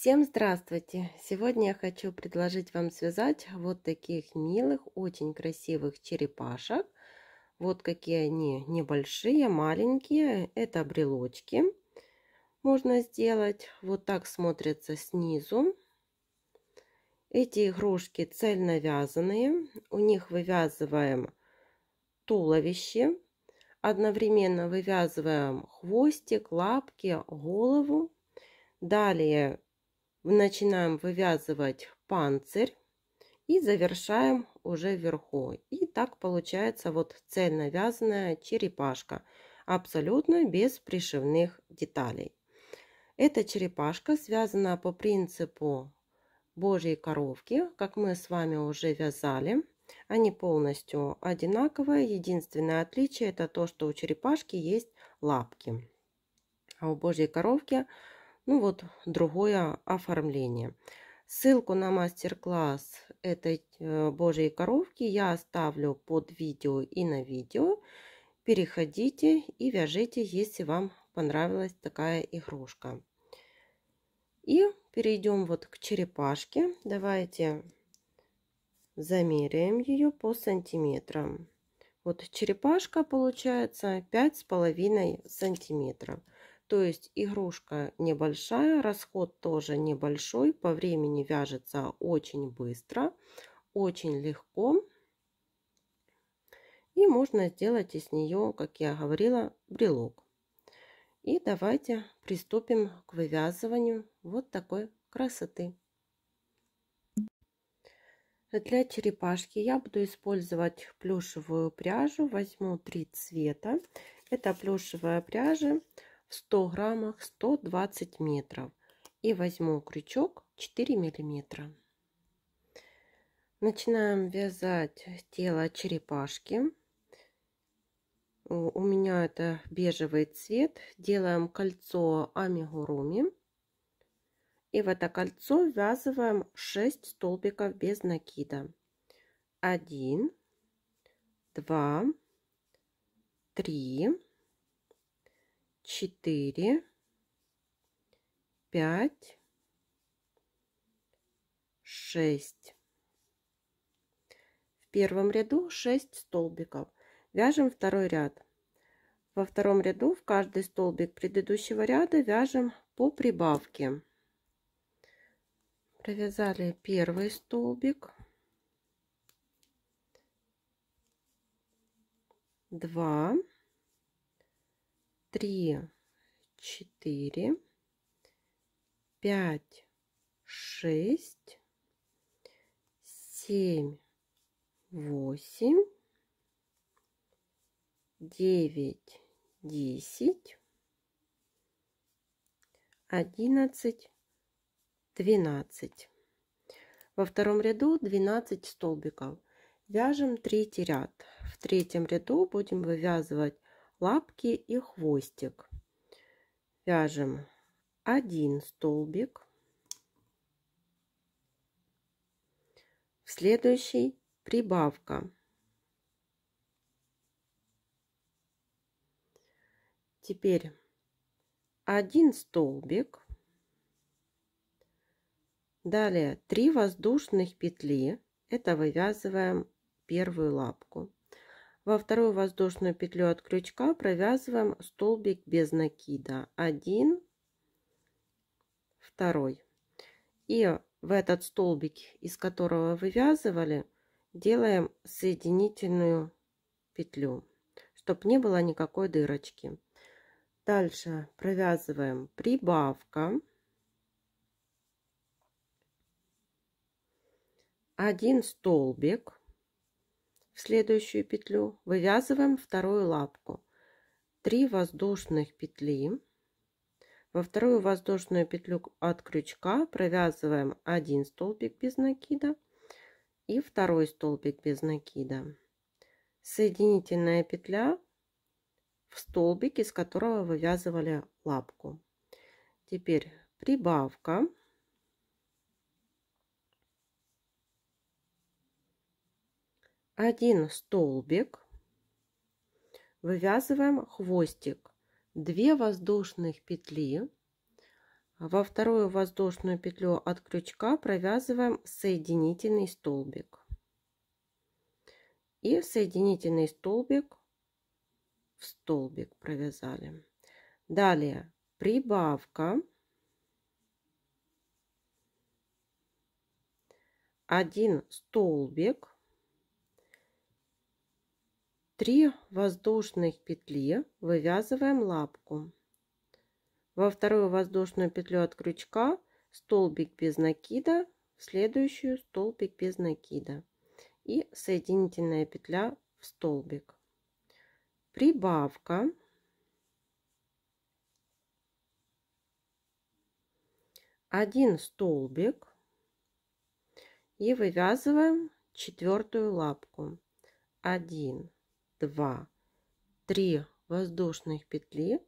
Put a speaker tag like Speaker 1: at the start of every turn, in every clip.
Speaker 1: Всем здравствуйте! Сегодня я хочу предложить вам связать вот таких милых, очень красивых черепашек. Вот какие они небольшие, маленькие. Это брелочки. Можно сделать вот так смотрятся снизу. Эти игрушки цельно вязаные. У них вывязываем туловище. Одновременно вывязываем хвостик, лапки, голову. Далее начинаем вывязывать панцирь и завершаем уже вверху. И так получается вот цельно вязаная черепашка, абсолютно без пришивных деталей. Эта черепашка связана по принципу божьей коровки, как мы с вами уже вязали. Они полностью одинаковые. Единственное отличие это то, что у черепашки есть лапки. А у божьей коровки ну вот, другое оформление. Ссылку на мастер-класс этой э, божьей коровки я оставлю под видео и на видео. Переходите и вяжите, если вам понравилась такая игрушка. И перейдем вот к черепашке. Давайте замеряем ее по сантиметрам. Вот черепашка получается пять с половиной сантиметров. То есть игрушка небольшая, расход тоже небольшой, по времени вяжется очень быстро, очень легко. И можно сделать из нее, как я говорила, брелок. И давайте приступим к вывязыванию вот такой красоты. Для черепашки я буду использовать плюшевую пряжу. Возьму три цвета. Это плюшевая пряжа в 100 граммах 120 метров. И возьму крючок 4 миллиметра. Начинаем вязать тело черепашки. У меня это бежевый цвет. Делаем кольцо амигуруми. И в это кольцо ввязываем 6 столбиков без накида. 1, 2, 3, четыре, пять, шесть. В первом ряду 6 столбиков. Вяжем второй ряд. Во втором ряду в каждый столбик предыдущего ряда вяжем по прибавке. Провязали первый столбик. Два три, четыре, пять, шесть, семь, восемь, девять, десять, одиннадцать, двенадцать. Во втором ряду 12 столбиков. Вяжем третий ряд. В третьем ряду будем вывязывать лапки и хвостик. Вяжем один столбик. В следующий прибавка. Теперь один столбик. Далее 3 воздушных петли. Это вывязываем первую лапку. Во вторую воздушную петлю от крючка провязываем столбик без накида. 1, 2. И в этот столбик, из которого вывязывали, делаем соединительную петлю, чтобы не было никакой дырочки. Дальше провязываем прибавка. Один столбик следующую петлю вывязываем вторую лапку 3 воздушных петли во вторую воздушную петлю от крючка провязываем один столбик без накида и второй столбик без накида соединительная петля в столбик из которого вывязывали лапку теперь прибавка 1 столбик, вывязываем хвостик, 2 воздушных петли, во вторую воздушную петлю от крючка провязываем соединительный столбик. И соединительный столбик в столбик провязали. Далее прибавка. 1 столбик 3 воздушных петли вывязываем лапку. Во вторую воздушную петлю от крючка столбик без накида, в следующую столбик без накида и соединительная петля в столбик. Прибавка. Один столбик и вывязываем четвертую лапку. 1 2, 3 воздушных петли.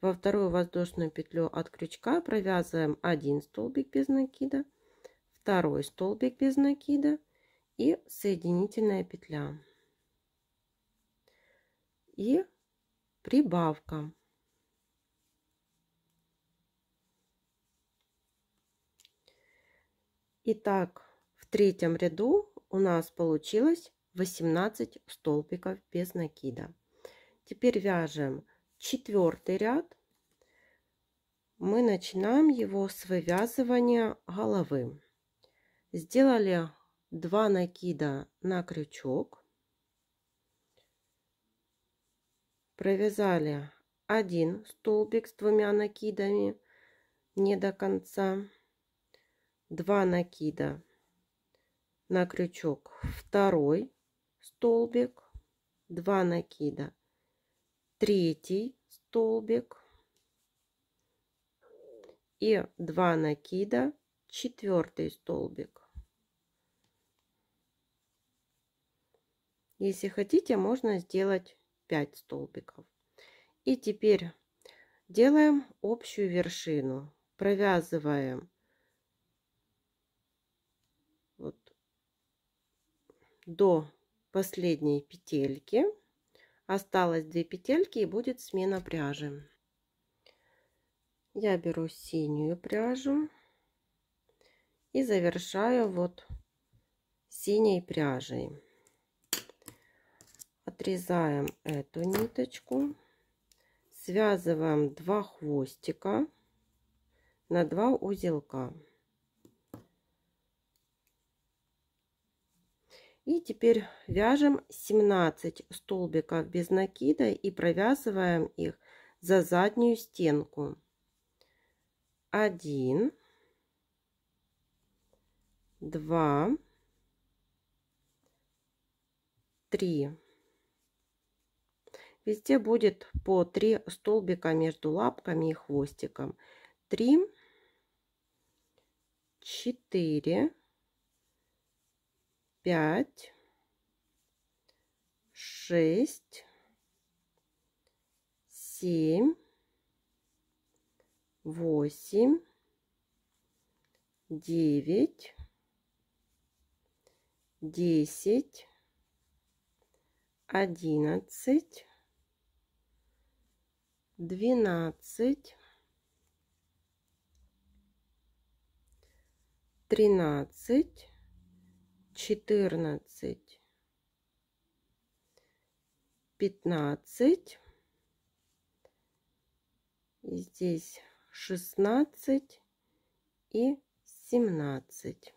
Speaker 1: Во вторую воздушную петлю от крючка провязываем один столбик без накида, второй столбик без накида и соединительная петля. И прибавка. Итак, в третьем ряду у нас получилось 18 столбиков без накида. Теперь вяжем четвертый ряд. Мы начинаем его с вывязывания головы. Сделали 2 накида на крючок. Провязали один столбик с двумя накидами не до конца. 2 накида на крючок второй столбик, 2 накида, третий столбик и 2 накида, четвертый столбик. Если хотите, можно сделать 5 столбиков. И теперь делаем общую вершину. Провязываем вот до последней петельки. Осталось 2 петельки и будет смена пряжи. Я беру синюю пряжу и завершаю вот синей пряжей. Отрезаем эту ниточку, связываем два хвостика на два узелка. И теперь вяжем 17 столбиков без накида и провязываем их за заднюю стенку. 1, 2, 3. Везде будет по 3 столбика между лапками и хвостиком. 3, 4, 5 пять, шесть, семь, восемь, девять, десять, одиннадцать, двенадцать, тринадцать, четырнадцать, пятнадцать. И здесь шестнадцать и семнадцать.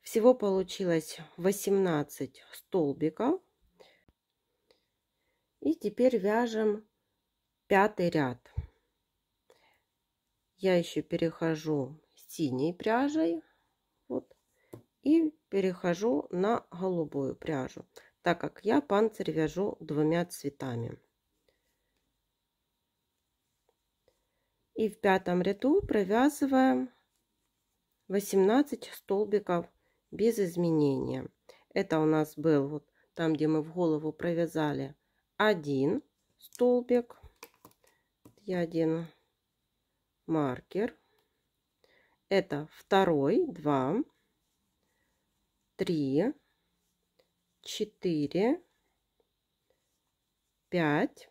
Speaker 1: Всего получилось 18 столбиков. И теперь вяжем пятый ряд. Я еще перехожу синей пряжей. Вот и перехожу на голубую пряжу, так как я панцирь вяжу двумя цветами. И в пятом ряду провязываем 18 столбиков без изменения. Это у нас был вот там, где мы в голову провязали, один столбик. Я один маркер. Это второй, два три, четыре, пять,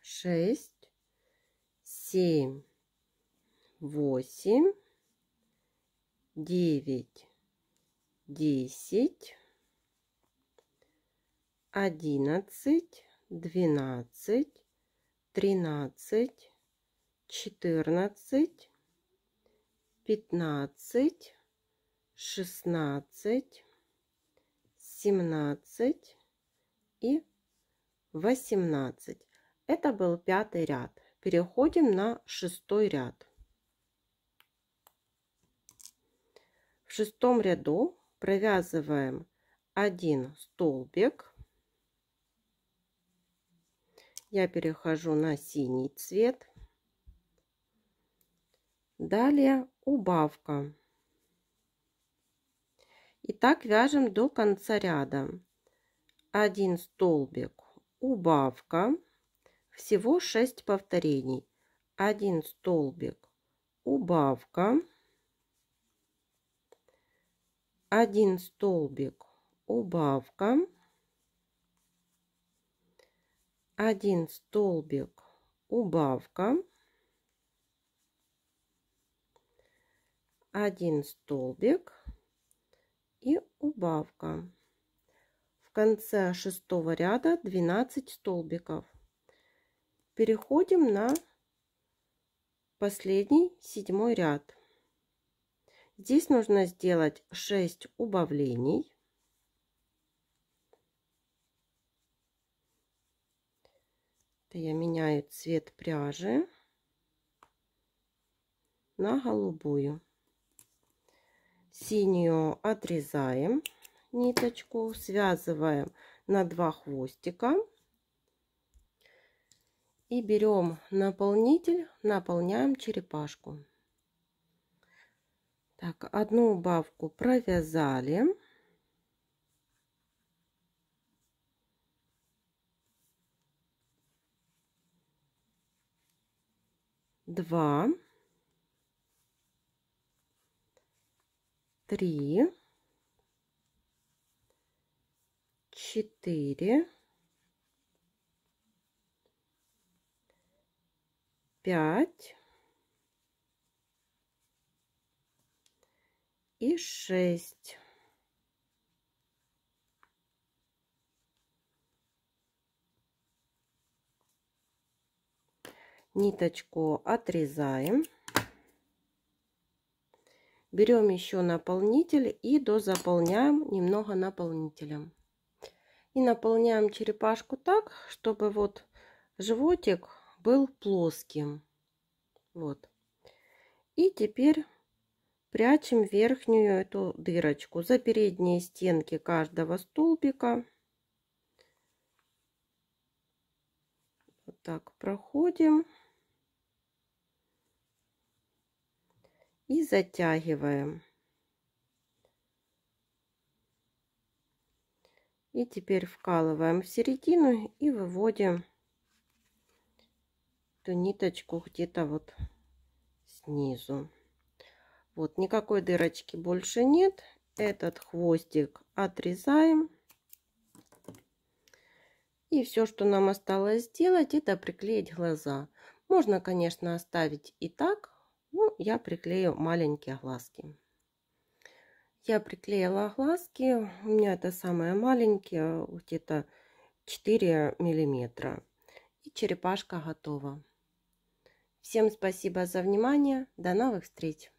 Speaker 1: шесть, семь, восемь, девять, десять, одиннадцать, двенадцать, тринадцать, четырнадцать, пятнадцать, шестнадцать, семнадцать и восемнадцать. Это был пятый ряд. Переходим на шестой ряд. В шестом ряду провязываем один столбик. Я перехожу на синий цвет. Далее убавка. И так вяжем до конца ряда. Один столбик, убавка, всего 6 повторений. Один столбик, убавка, Один столбик, убавка, Один столбик, убавка, Один столбик, и убавка. В конце шестого ряда 12 столбиков. Переходим на последний седьмой ряд. Здесь нужно сделать 6 убавлений. Это я меняю цвет пряжи на голубую синюю отрезаем ниточку, связываем на два хвостика и берем наполнитель, наполняем черепашку. Так, одну убавку провязали. Два. три, четыре, пять и шесть. Ниточку отрезаем. Берем еще наполнитель и дозаполняем немного наполнителем. И наполняем черепашку так, чтобы вот животик был плоским. Вот. И теперь прячем верхнюю эту дырочку за передние стенки каждого столбика. Вот так проходим. и затягиваем. И теперь вкалываем в середину и выводим эту ниточку где-то вот снизу. Вот, никакой дырочки больше нет. Этот хвостик отрезаем. И все, что нам осталось сделать, это приклеить глаза. Можно, конечно, оставить и так, ну, я приклею маленькие глазки. Я приклеила глазки. У меня это самые маленькие, где-то 4 миллиметра. И черепашка готова. Всем спасибо за внимание. До новых встреч!